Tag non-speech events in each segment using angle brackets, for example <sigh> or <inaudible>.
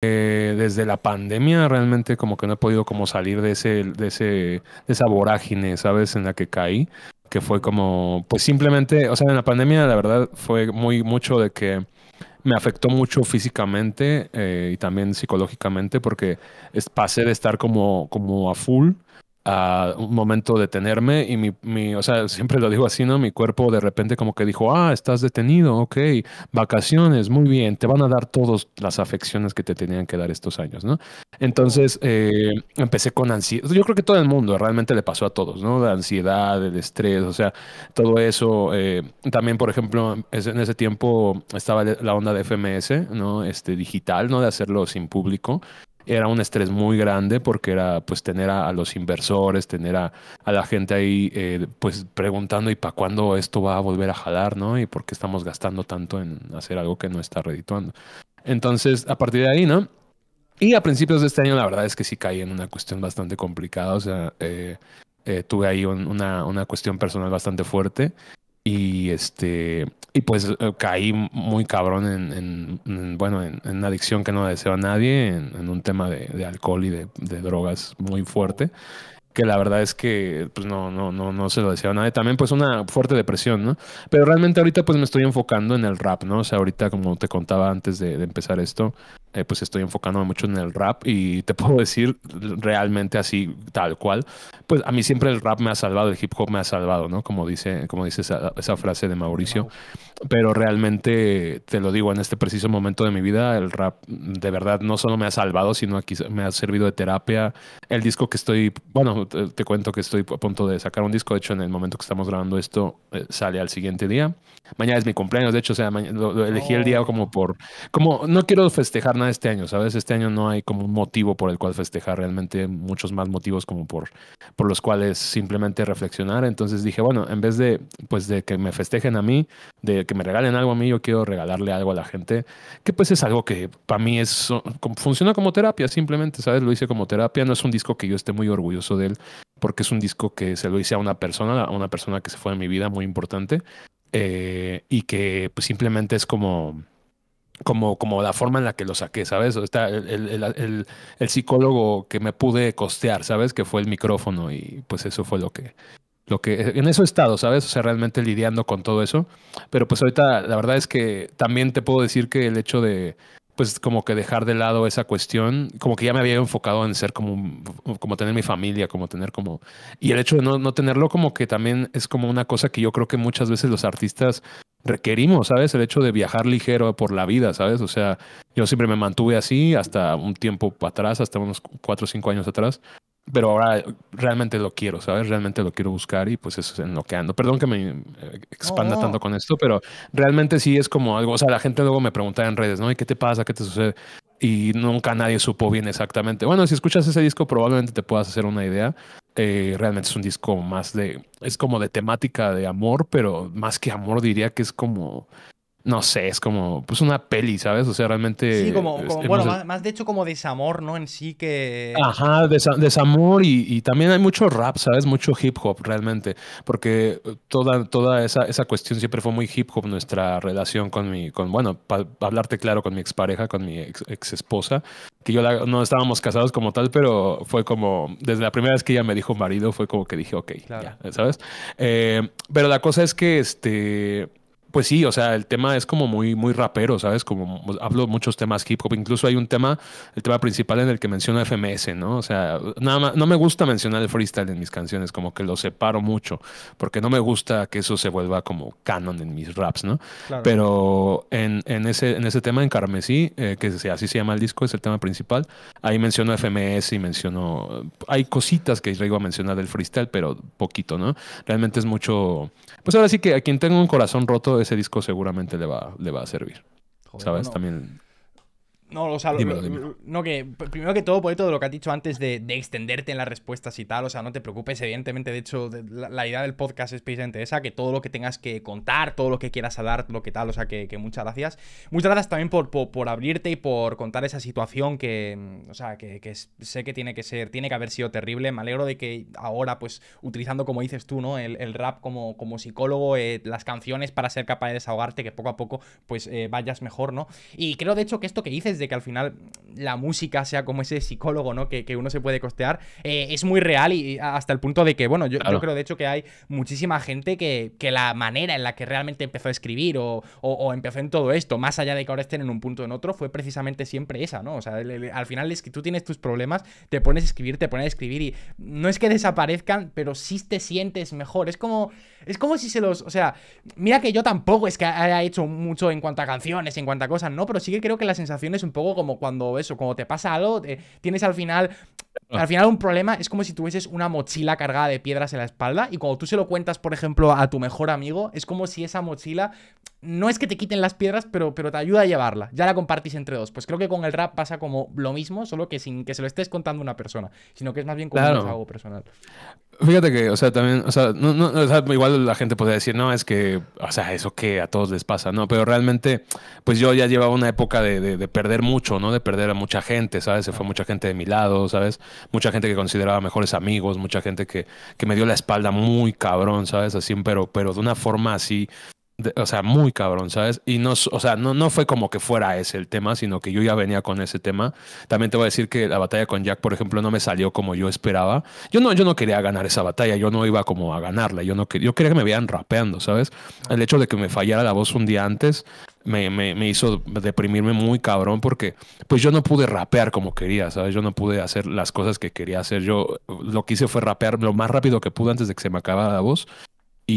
Eh, desde la pandemia realmente como que no he podido como salir de ese, de ese, de esa vorágine, ¿sabes? En la que caí, que fue como, pues simplemente, o sea, en la pandemia la verdad fue muy mucho de que me afectó mucho físicamente eh, y también psicológicamente porque es, pasé de estar como, como a full a un momento detenerme y mi, mi, o sea, siempre lo digo así, ¿no? Mi cuerpo de repente como que dijo, ah, estás detenido, ok, vacaciones, muy bien, te van a dar todas las afecciones que te tenían que dar estos años, ¿no? Entonces eh, empecé con ansiedad, yo creo que todo el mundo realmente le pasó a todos, ¿no? La ansiedad, el estrés, o sea, todo eso. Eh, también, por ejemplo, en ese tiempo estaba la onda de FMS, ¿no? Este digital, ¿no? De hacerlo sin público era un estrés muy grande porque era pues tener a, los inversores, tener a, a la gente ahí eh, pues preguntando y para cuándo esto va a volver a jalar, ¿no? Y por qué estamos gastando tanto en hacer algo que no está redituando. Entonces, a partir de ahí, ¿no? Y a principios de este año la verdad es que sí caí en una cuestión bastante complicada, o sea, eh, eh, tuve ahí una, una cuestión personal bastante fuerte y este y pues eh, caí muy cabrón en, bueno en, una adicción que no deseo a nadie en, un tema de, alcohol y de, drogas muy fuerte que la verdad es que pues no no no no se lo deseo a nadie también pues una fuerte depresión no pero realmente ahorita pues me estoy enfocando en el rap no o sea ahorita como te contaba antes de empezar esto eh, pues estoy enfocándome mucho en el rap y te puedo decir realmente así, tal cual, pues a mí siempre el rap me ha salvado, el hip hop me ha salvado, ¿no? Como dice, como dice esa, frase de Mauricio, pero realmente te lo digo, en este preciso momento de mi vida, el rap de verdad no solo me ha salvado, sino aquí me ha servido de terapia. El disco que estoy, bueno, te, cuento que estoy a punto de sacar un disco, de hecho en el momento que estamos grabando esto eh, sale al siguiente día. Mañana es mi cumpleaños, de hecho, o sea, elegí el día oh. como por, como no quiero festejar nada este año, ¿sabes? Este año no hay como un motivo por el cual festejar, realmente muchos más motivos como por, por los cuales simplemente reflexionar. Entonces dije, bueno, en vez de, pues, de que me festejen a mí, de que me regalen algo a mí, yo quiero regalarle algo a la gente, que pues es algo que para mí es, funciona como terapia, simplemente, ¿sabes? Lo hice como terapia, no es un disco que yo esté muy orgulloso de él, porque es un disco que se lo hice a una persona, a una persona que se fue de mi vida muy importante, eh, y que pues simplemente es como como, como la forma en la que lo saqué, ¿sabes? está el, psicólogo que me pude costear, ¿sabes? Que fue el micrófono y pues eso fue lo que, lo que, en eso he estado, ¿sabes? O sea, realmente lidiando con todo eso. Pero pues ahorita la verdad es que también te puedo decir que el hecho de, pues como que dejar de lado esa cuestión, como que ya me había enfocado en ser como, como tener mi familia, como tener como... Y el hecho de no, no tenerlo como que también es como una cosa que yo creo que muchas veces los artistas requerimos, ¿sabes? El hecho de viajar ligero por la vida, ¿sabes? O sea, yo siempre me mantuve así hasta un tiempo atrás, hasta unos cuatro o cinco años atrás. Pero ahora realmente lo quiero, ¿sabes? Realmente lo quiero buscar y pues eso es en lo que ando. Perdón que me eh, expanda tanto con esto, pero realmente sí es como algo, o sea, la gente luego me pregunta en redes, ¿no? ¿Y qué te pasa? ¿Qué te sucede? Y nunca nadie supo bien exactamente. Bueno, si escuchas ese disco probablemente te puedas hacer una idea, eh, realmente es un disco más de, es como de temática de amor, pero más que amor diría que es como no sé, es como pues una peli, ¿sabes? O sea, realmente... Sí, como, bueno, más, de hecho como desamor, ¿no? En sí que... Ajá, desamor y, también hay mucho rap, ¿sabes? Mucho hip hop realmente, porque eh, toda, toda esa, esa cuestión siempre fue muy hip hop nuestra relación con mi, con, bueno, para hablarte claro, con mi expareja, con mi ex, esposa, que yo no estábamos casados como tal, pero fue como, desde la primera vez que ella me dijo marido, fue como que dije, ok, ya, ¿sabes? Eh, pero la cosa es que, este pues sí, o sea, el tema es como muy, muy rapero, ¿sabes? Como hablo muchos temas hip hop, incluso hay un tema, el tema principal en el que menciono FMS, ¿no? O sea, nada más, no me gusta mencionar el freestyle en mis canciones, como que lo separo mucho, porque no me gusta que eso se vuelva como canon en mis raps, ¿no? Pero en, en, ese, en ese tema, en Carmesí, eh, que así se llama el disco, es el tema principal, ahí menciono FMS y menciono, hay cositas que llego a mencionar del freestyle, pero poquito, ¿no? Realmente es mucho, pues ahora sí que a quien tengo un corazón roto es ese disco seguramente le va, le va a servir. ¿Sabes? También no, o sea, no que primero que todo, por todo lo que has dicho antes de, extenderte en las respuestas y tal, o sea, no te preocupes, evidentemente, de hecho, la, idea del podcast es precisamente esa, que todo lo que tengas que contar, todo lo que quieras hablar, lo que tal, o sea, que, muchas gracias. Muchas gracias también por, abrirte y por contar esa situación que, mm, o sea, que, sé que tiene que ser, tiene que haber sido terrible. Me alegro de que ahora, pues, utilizando, como dices tú, ¿no? El, rap como, como psicólogo, eh, las canciones para ser capaz de desahogarte, que poco a poco, pues, eh, vayas mejor, ¿no? Y creo, de hecho, que esto que dices de que al final la música sea como ese psicólogo, ¿no? Que, uno se puede costear, eh, es muy real y, hasta el punto de que, bueno, yo, creo de hecho que hay muchísima gente que, la manera en la que realmente empezó a escribir o, empezó en todo esto, más allá de que ahora estén en un punto o en otro, fue precisamente siempre esa, ¿no? O sea, al final es que tú tienes tus problemas, te pones a escribir, te pones a escribir y no es que desaparezcan, pero sí te sientes mejor. Es como, es como si se los, o sea, mira que yo tampoco es que haya hecho mucho en cuanto a canciones, en cuanto a cosas, ¿no? Pero sí que creo que la sensación es un poco como cuando eso, como te pasa algo, eh, tienes al final ah. al final un problema es como si tuvieses una mochila cargada de piedras en la espalda y cuando tú se lo cuentas, por ejemplo, a tu mejor amigo, es como si esa mochila no es que te quiten las piedras, pero, pero te ayuda a llevarla. Ya la compartís entre dos. Pues creo que con el rap pasa como lo mismo, solo que sin que se lo estés contando a una persona, sino que es más bien como un algo personal. Fíjate que, o sea, también, o sea, no, no, igual la gente podría decir, no, es que, o sea, eso que a todos les pasa, ¿no? Pero realmente, pues yo ya llevaba una época de, perder mucho, ¿no? De perder a mucha gente, ¿sabes? Se fue mucha gente de mi lado, ¿sabes? Mucha gente que consideraba mejores amigos, mucha gente que, que me dio la espalda muy cabrón, ¿sabes? Así, pero, pero de una forma así o sea, muy cabrón, ¿sabes? Y no, o sea, no, no fue como que fuera ese el tema, sino que yo ya venía con ese tema. También te voy a decir que la batalla con Jack, por ejemplo, no me salió como yo esperaba. Yo no, yo no quería ganar esa batalla, yo no iba como a ganarla, yo no quería, quería que me vean rapeando, ¿sabes? El hecho de que me fallara la voz un día antes me, me, hizo deprimirme muy cabrón porque pues yo no pude rapear como quería, ¿sabes? Yo no pude hacer las cosas que quería hacer. Yo lo que hice fue rapear lo más rápido que pude antes de que se me acabara la voz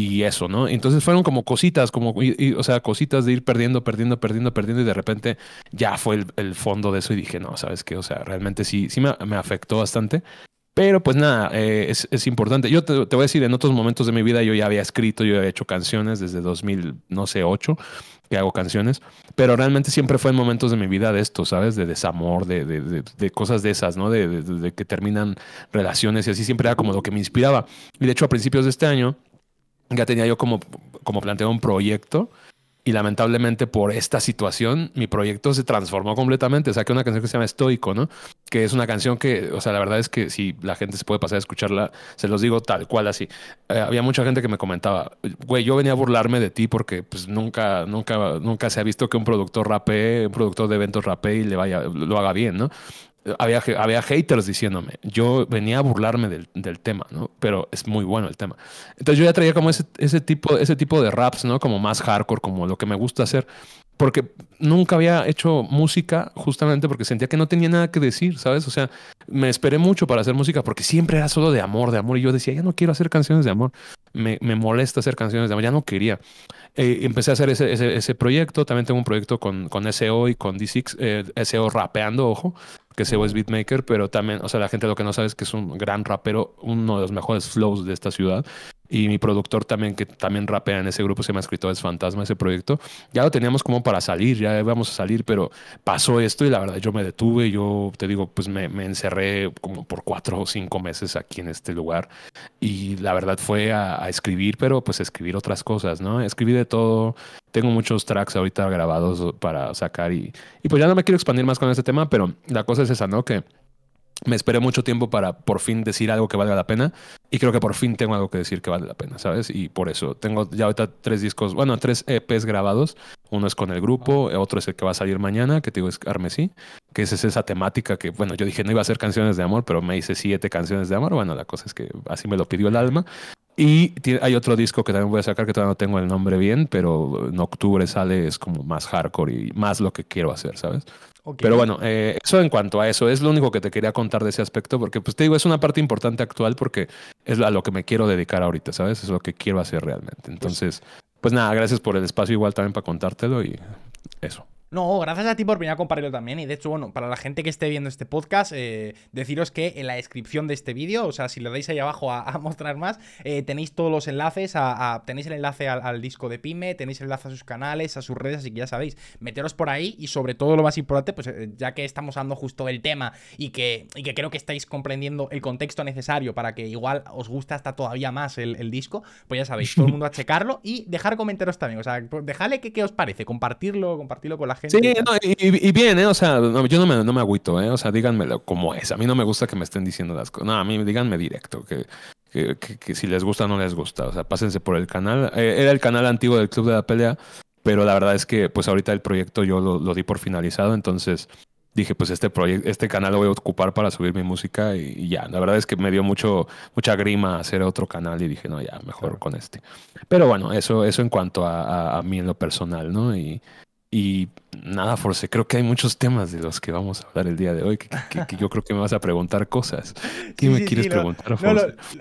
y eso, ¿no? Entonces fueron como cositas, como, o sea, cositas de ir perdiendo, perdiendo, perdiendo, perdiendo, y de repente ya fue el, fondo de eso y dije, no, ¿sabes qué? O sea, realmente sí, sí me, afectó bastante. Pero pues nada, eh, es, importante. Yo te, voy a decir, en otros momentos de mi vida yo ya había escrito, yo había hecho canciones desde 2000, no sé, 8, que hago canciones, pero realmente siempre fue en momentos de mi vida de esto, ¿sabes? De desamor, de, de, de, de cosas de esas, ¿no? De, que terminan relaciones y así siempre era como lo que me inspiraba. Y de hecho a principios de este año ya tenía yo como, como planteado un proyecto y lamentablemente por esta situación mi proyecto se transformó completamente. Saqué una canción que se llama Estoico, ¿no? Que es una canción que, o sea, la verdad es que si la gente se puede pasar a escucharla, se los digo tal cual así. Eh, había mucha gente que me comentaba, güey, yo venía a burlarme de ti porque pues nunca, nunca, nunca se ha visto que un productor rapee, un productor de eventos rapee y le vaya, lo haga bien, ¿no? había, había haters diciéndome, yo venía a burlarme del, del, tema, ¿no? Pero es muy bueno el tema. Entonces yo ya traía como ese, ese, tipo, ese tipo de raps, ¿no? Como más hardcore, como lo que me gusta hacer, porque nunca había hecho música justamente porque sentía que no tenía nada que decir, ¿sabes? O sea, me esperé mucho para hacer música porque siempre era solo de amor, de amor, y yo decía, ya no quiero hacer canciones de amor, me, me molesta hacer canciones de amor, ya no quería. Eh, empecé a hacer ese, ese, ese, proyecto, también tengo un proyecto con, con SEO y con D6, eh, SEO rapeando, ojo, que se es beatmaker, pero también, o sea, la gente lo que no sabe es que es un gran rapero, uno de los mejores flows de esta ciudad y mi productor también, que también rapea en ese grupo, se me ha escrito Es Fantasma, ese proyecto. Ya lo teníamos como para salir, ya íbamos a salir, pero pasó esto y la verdad yo me detuve, yo te digo, pues me, encerré como por cuatro o cinco meses aquí en este lugar y la verdad fue a, escribir, pero pues escribir otras cosas, ¿no? Escribí de todo, tengo muchos tracks ahorita grabados para sacar y, y pues ya no me quiero expandir más con este tema, pero la cosa es esa, ¿no? Que me esperé mucho tiempo para por fin decir algo que valga la pena y creo que por fin tengo algo que decir que vale la pena, ¿sabes? Y por eso tengo ya ahorita tres discos, bueno, tres EPs grabados. Uno es con el grupo, otro es el que va a salir mañana, que te digo es Armesí, que es, es esa temática que, bueno, yo dije no iba a hacer canciones de amor, pero me hice siete canciones de amor. Bueno, la cosa es que así me lo pidió el alma. Y hay otro disco que también voy a sacar que todavía no tengo el nombre bien, pero en octubre sale, es como más hardcore y más lo que quiero hacer, ¿sabes? Pero bueno, eh, eso en cuanto a eso, es lo único que te quería contar de ese aspecto, porque pues te digo, es una parte importante actual porque es a lo que me quiero dedicar ahorita, ¿sabes? Es lo que quiero hacer realmente. Entonces, pues nada, gracias por el espacio igual también para contártelo y eso. No, gracias a ti por venir a compartirlo también. Y de hecho, bueno, para la gente que esté viendo este podcast, eh, deciros que en la descripción de este vídeo, o sea, si lo dais ahí abajo a, mostrar más, eh, tenéis todos los enlaces, tenéis el enlace al, disco de Pyme, tenéis el enlace a sus canales, a sus redes, así que ya sabéis, meteros por ahí y sobre todo lo más importante, pues eh, ya que estamos hablando justo del tema y que, que creo que estáis comprendiendo el contexto necesario para que igual os guste hasta todavía más el, disco, pues ya sabéis, todo el mundo a <laughs> checarlo y dejar comentarios también, o sea, pues, dejadle que, que os parece, compartirlo, compartirlo con la gente Sí, y, bien, ¿eh? O sea, yo no me, no agüito, ¿eh? O sea, díganmelo como es. A mí no me gusta que me estén diciendo las cosas. No, a mí díganme directo que, que, si les gusta o no les gusta. O sea, pásense por el canal. Eh, era el canal antiguo del Club de la Pelea, pero la verdad es que, pues ahorita el proyecto yo lo, di por finalizado, entonces dije, pues este proyecto, este canal lo voy a ocupar para subir mi música y, ya. La verdad es que me dio mucho, mucha grima hacer otro canal y dije, no, ya, mejor con este. Pero bueno, eso, eso en cuanto a, a, a, mí en lo personal, ¿no? Y, y nada, Force, creo que hay muchos temas de los que vamos a hablar el día de hoy, que, yo creo que me vas a preguntar cosas. ¿Qué me quieres preguntar, Force?